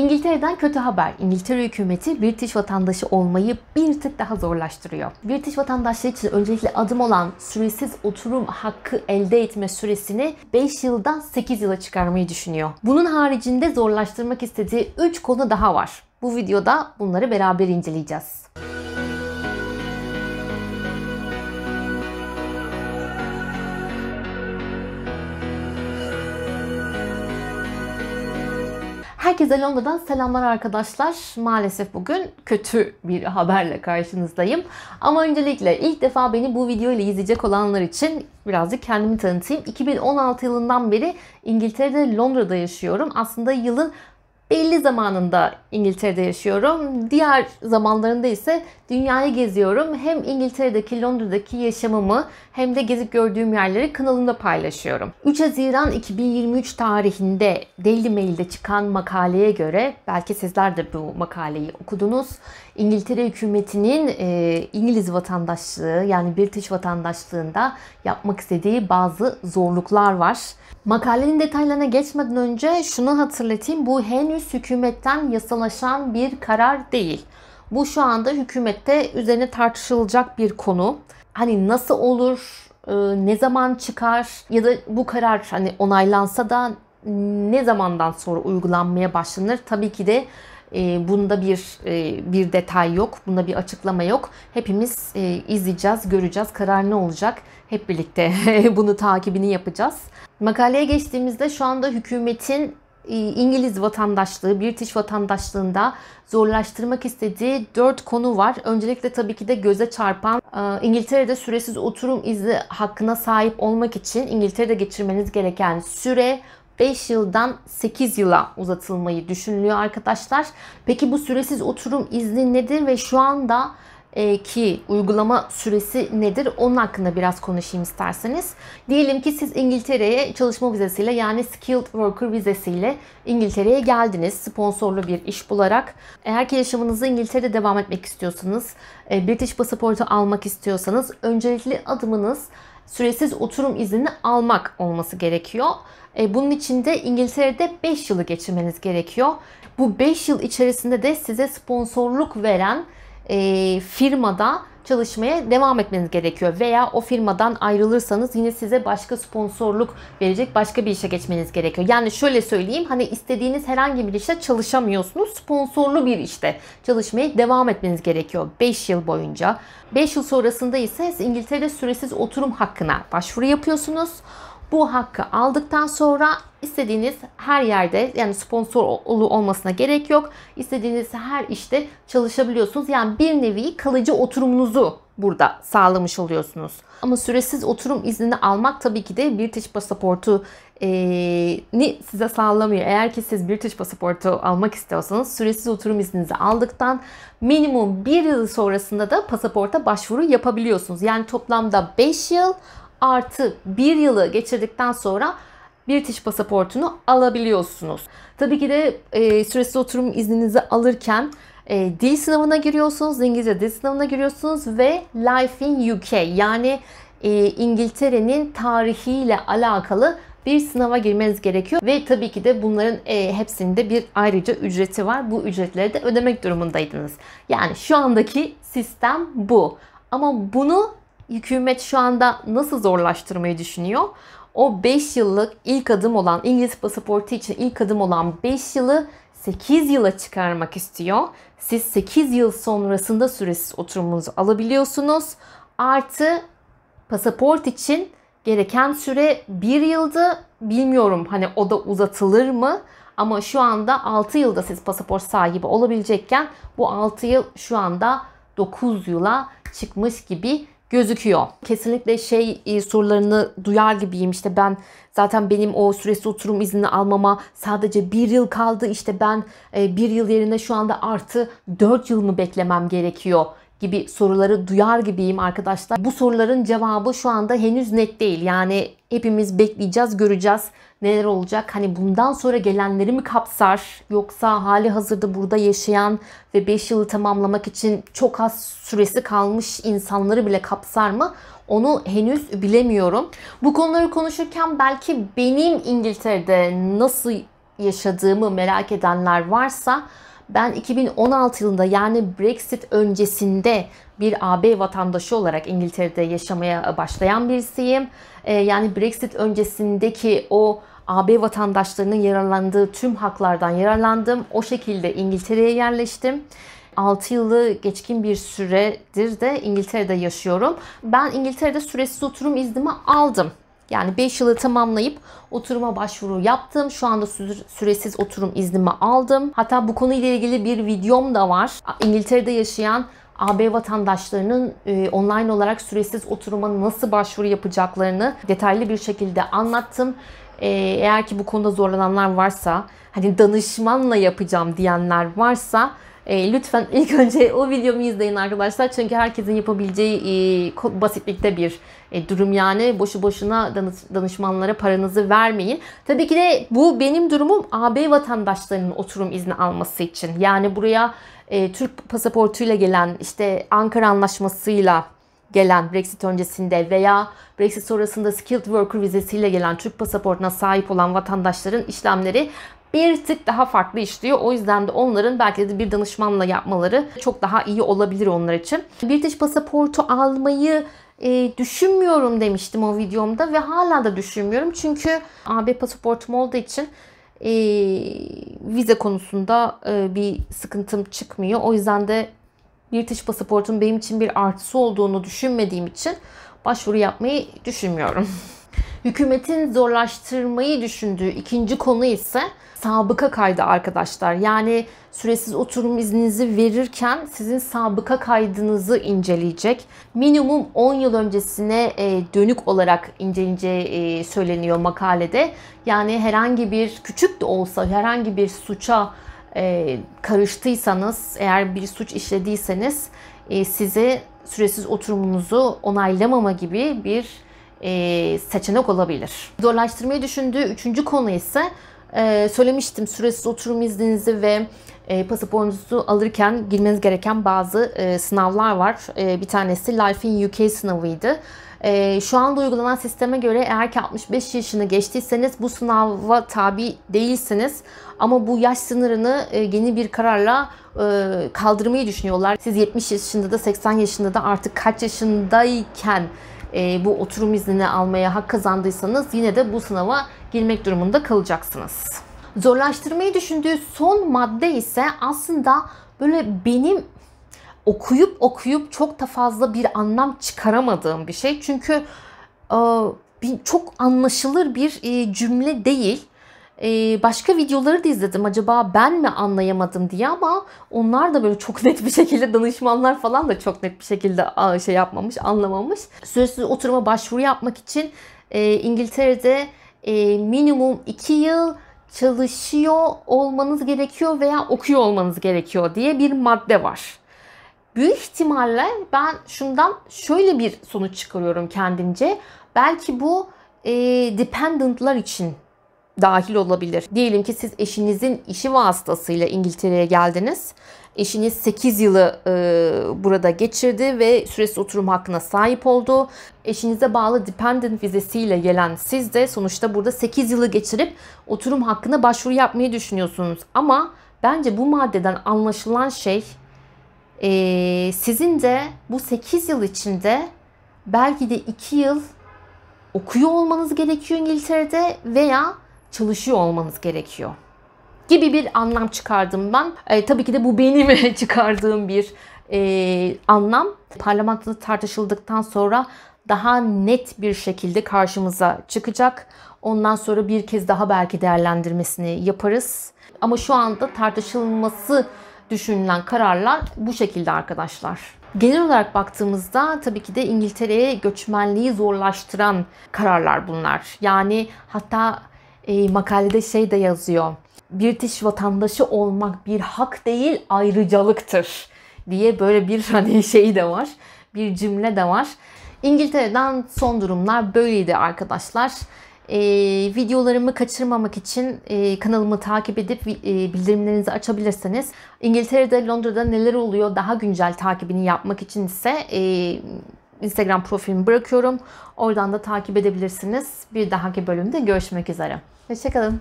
İngiltere'den kötü haber. İngiltere hükümeti British vatandaşı olmayı bir tık daha zorlaştırıyor. British vatandaşları için öncelikle adım olan süresiz oturum hakkı elde etme süresini 5 yıldan 8 yıla çıkarmayı düşünüyor. Bunun haricinde zorlaştırmak istediği 3 konu daha var. Bu videoda bunları beraber inceleyeceğiz. Herkese Londra'dan selamlar arkadaşlar. Maalesef bugün kötü bir haberle karşınızdayım. Ama öncelikle ilk defa beni bu video ile izleyecek olanlar için birazcık kendimi tanıtayım. 2016 yılından beri İngiltere'de Londra'da yaşıyorum. Aslında yılın belli zamanında İngiltere'de yaşıyorum. Diğer zamanlarında ise Dünyayı geziyorum. Hem İngiltere'deki Londra'daki yaşamımı hem de gezip gördüğüm yerleri kanalımda paylaşıyorum. 3 Haziran 2023 tarihinde Daily Mail'de çıkan makaleye göre belki sizler de bu makaleyi okudunuz. İngiltere hükümetinin e, İngiliz vatandaşlığı yani British vatandaşlığında yapmak istediği bazı zorluklar var. Makalenin detaylarına geçmeden önce şunu hatırlatayım. Bu henüz hükümetten yasalaşan bir karar değil. Bu şu anda hükümette üzerine tartışılacak bir konu. Hani nasıl olur, e, ne zaman çıkar ya da bu karar hani onaylansa da ne zamandan sonra uygulanmaya başlanır? Tabii ki de e, bunda bir e, bir detay yok, bunda bir açıklama yok. Hepimiz izleyeceğiz, göreceğiz. Karar ne olacak? Hep birlikte bunu takibini yapacağız. Makaleye geçtiğimizde şu anda hükümetin ee, İngiliz vatandaşlığı, British vatandaşlığında zorlaştırmak istediği dört konu var. Öncelikle tabii ki de göze çarpan e, İngiltere'de süresiz oturum izni hakkına sahip olmak için İngiltere'de geçirmeniz gereken süre 5 yıldan 8 yıla uzatılmayı düşünülüyor arkadaşlar. Peki bu süresiz oturum izni nedir ve şu anda e, ki uygulama süresi nedir? Onun hakkında biraz konuşayım isterseniz. Diyelim ki siz İngiltere'ye çalışma vizesiyle yani skilled worker vizesiyle İngiltere'ye geldiniz sponsorlu bir iş bularak. Eğer ki yaşamınızı İngiltere'de devam etmek istiyorsanız, e, British pasaportu almak istiyorsanız öncelikli adımınız süresiz oturum izni almak olması gerekiyor. E, bunun için de İngiltere'de 5 yılı geçirmeniz gerekiyor. Bu 5 yıl içerisinde de size sponsorluk veren e, firmada çalışmaya devam etmeniz gerekiyor. Veya o firmadan ayrılırsanız yine size başka sponsorluk verecek başka bir işe geçmeniz gerekiyor. Yani şöyle söyleyeyim hani istediğiniz herhangi bir işte çalışamıyorsunuz. Sponsorlu bir işte çalışmaya devam etmeniz gerekiyor 5 yıl boyunca. 5 yıl sonrasında ise İngiltere'de süresiz oturum hakkına başvuru yapıyorsunuz. Bu hakkı aldıktan sonra istediğiniz her yerde yani sponsor olmasına gerek yok. İstediğiniz her işte çalışabiliyorsunuz. Yani bir nevi kalıcı oturumunuzu burada sağlamış oluyorsunuz. Ama süresiz oturum iznini almak tabii ki de British pasaportu e, ni size sağlamıyor. Eğer ki siz British pasaportu almak istiyorsanız süresiz oturum izninizi aldıktan minimum bir yıl sonrasında da pasaporta başvuru yapabiliyorsunuz. Yani toplamda 5 yıl artı bir yılı geçirdikten sonra British pasaportunu alabiliyorsunuz. Tabii ki de e, süresiz oturum izninizi alırken e, dil sınavına giriyorsunuz, İngilizce dil sınavına giriyorsunuz ve Life in UK yani e, İngiltere'nin tarihiyle alakalı bir sınava girmeniz gerekiyor ve tabii ki de bunların e, hepsinde bir ayrıca ücreti var. Bu ücretleri de ödemek durumundaydınız. Yani şu andaki sistem bu. Ama bunu hükümet şu anda nasıl zorlaştırmayı düşünüyor? O 5 yıllık ilk adım olan İngiliz pasaportu için ilk adım olan 5 yılı 8 yıla çıkarmak istiyor. Siz 8 yıl sonrasında süresiz oturumunuzu alabiliyorsunuz. Artı pasaport için gereken süre 1 yıldı. Bilmiyorum hani o da uzatılır mı? Ama şu anda 6 yılda siz pasaport sahibi olabilecekken bu 6 yıl şu anda 9 yıla çıkmış gibi gözüküyor. Kesinlikle şey e, sorularını duyar gibiyim işte ben zaten benim o süresi oturum izni almama sadece bir yıl kaldı işte ben e, bir yıl yerine şu anda artı dört yıl mı beklemem gerekiyor gibi soruları duyar gibiyim arkadaşlar. Bu soruların cevabı şu anda henüz net değil. Yani hepimiz bekleyeceğiz, göreceğiz neler olacak. Hani bundan sonra gelenleri mi kapsar yoksa hali hazırda burada yaşayan ve 5 yılı tamamlamak için çok az süresi kalmış insanları bile kapsar mı? Onu henüz bilemiyorum. Bu konuları konuşurken belki benim İngiltere'de nasıl yaşadığımı merak edenler varsa ben 2016 yılında yani Brexit öncesinde bir AB vatandaşı olarak İngiltere'de yaşamaya e, başlayan birisiyim. E, yani Brexit öncesindeki o AB vatandaşlarının yararlandığı tüm haklardan yararlandım. O şekilde İngiltere'ye yerleştim. 6 yılı geçkin bir süredir de İngiltere'de yaşıyorum. Ben İngiltere'de süresiz oturum iznimi aldım. Yani 5 yılı tamamlayıp oturuma başvuru yaptım. Şu anda süresiz oturum iznimi aldım. Hatta bu konuyla ilgili bir videom da var. İngiltere'de yaşayan AB vatandaşlarının e, online olarak süresiz oturuma nasıl başvuru yapacaklarını detaylı bir şekilde anlattım. E, eğer ki bu konuda zorlananlar varsa, hani danışmanla yapacağım diyenler varsa e, lütfen ilk önce o videomu izleyin arkadaşlar. Çünkü herkesin yapabileceği e, basitlikte bir e, durum yani. Boşu boşuna danış, danışmanlara paranızı vermeyin. Tabii ki de bu benim durumum AB vatandaşlarının oturum izni alması için. Yani buraya e, Türk pasaportuyla gelen işte Ankara Anlaşması'yla gelen Brexit öncesinde veya Brexit sonrasında skilled worker vizesiyle gelen Türk pasaportuna sahip olan vatandaşların işlemleri bir tık daha farklı işliyor. O yüzden de onların belki de bir danışmanla yapmaları çok daha iyi olabilir onlar için. British pasaportu almayı e, düşünmüyorum demiştim o videomda ve hala da düşünmüyorum. Çünkü AB pasaportum olduğu için e, vize konusunda e, bir sıkıntım çıkmıyor. O yüzden de British pasaportun benim için bir artısı olduğunu düşünmediğim için başvuru yapmayı düşünmüyorum. Hükümetin zorlaştırmayı düşündüğü ikinci konu ise sabıka kaydı arkadaşlar. Yani süresiz oturum izninizi verirken sizin sabıka kaydınızı inceleyecek. Minimum 10 yıl öncesine e, dönük olarak incelince e, söyleniyor makalede. Yani herhangi bir küçük de olsa herhangi bir suça e, karıştıysanız, eğer bir suç işlediyseniz size süresiz oturumunuzu onaylamama gibi bir e, seçenek olabilir. Zorlaştırmayı düşündüğü üçüncü konu ise e, söylemiştim süresiz oturum izninizi ve e, pasaportunuzu alırken girmeniz gereken bazı e, sınavlar var. E, bir tanesi Life in UK sınavıydı. E, şu anda uygulanan sisteme göre eğer ki 65 yaşını geçtiyseniz bu sınava tabi değilsiniz. Ama bu yaş sınırını e, yeni bir kararla e, kaldırmayı düşünüyorlar. Siz 70 yaşında da 80 yaşında da artık kaç yaşındayken ee, bu oturum iznini almaya hak kazandıysanız yine de bu sınava girmek durumunda kalacaksınız. Zorlaştırmayı düşündüğü son madde ise aslında böyle benim okuyup okuyup çok da fazla bir anlam çıkaramadığım bir şey. Çünkü e, çok anlaşılır bir e, cümle değil. Ee, başka videoları da izledim. Acaba ben mi anlayamadım diye ama onlar da böyle çok net bir şekilde danışmanlar falan da çok net bir şekilde şey yapmamış, anlamamış. Süresiz oturuma başvuru yapmak için e, İngiltere'de e, minimum 2 yıl çalışıyor olmanız gerekiyor veya okuyor olmanız gerekiyor diye bir madde var. Büyük ihtimalle ben şundan şöyle bir sonuç çıkarıyorum kendimce. Belki bu e, dependentlar için dahil olabilir. Diyelim ki siz eşinizin işi vasıtasıyla İngiltere'ye geldiniz. Eşiniz 8 yılı e, burada geçirdi ve süresi oturum hakkına sahip oldu. Eşinize bağlı dependent vizesiyle gelen siz de sonuçta burada 8 yılı geçirip oturum hakkına başvuru yapmayı düşünüyorsunuz. Ama bence bu maddeden anlaşılan şey e, sizin de bu 8 yıl içinde belki de 2 yıl okuyor olmanız gerekiyor İngiltere'de veya çalışıyor olmanız gerekiyor gibi bir anlam çıkardım ben. E, tabii ki de bu benim çıkardığım bir e, anlam. Parlamentoda tartışıldıktan sonra daha net bir şekilde karşımıza çıkacak. Ondan sonra bir kez daha belki değerlendirmesini yaparız. Ama şu anda tartışılması düşünülen kararlar bu şekilde arkadaşlar. Genel olarak baktığımızda tabii ki de İngiltere'ye göçmenliği zorlaştıran kararlar bunlar. Yani hatta e, makalede şey de yazıyor. British vatandaşı olmak bir hak değil ayrıcalıktır diye böyle bir hani şey de var. Bir cümle de var. İngiltere'den son durumlar böyleydi arkadaşlar. Ee, videolarımı kaçırmamak için e, kanalımı takip edip e, bildirimlerinizi açabilirseniz İngiltere'de Londra'da neler oluyor daha güncel takibini yapmak için ise e, Instagram profilimi bırakıyorum. Oradan da takip edebilirsiniz. Bir dahaki bölümde görüşmek üzere. Hoşçakalın.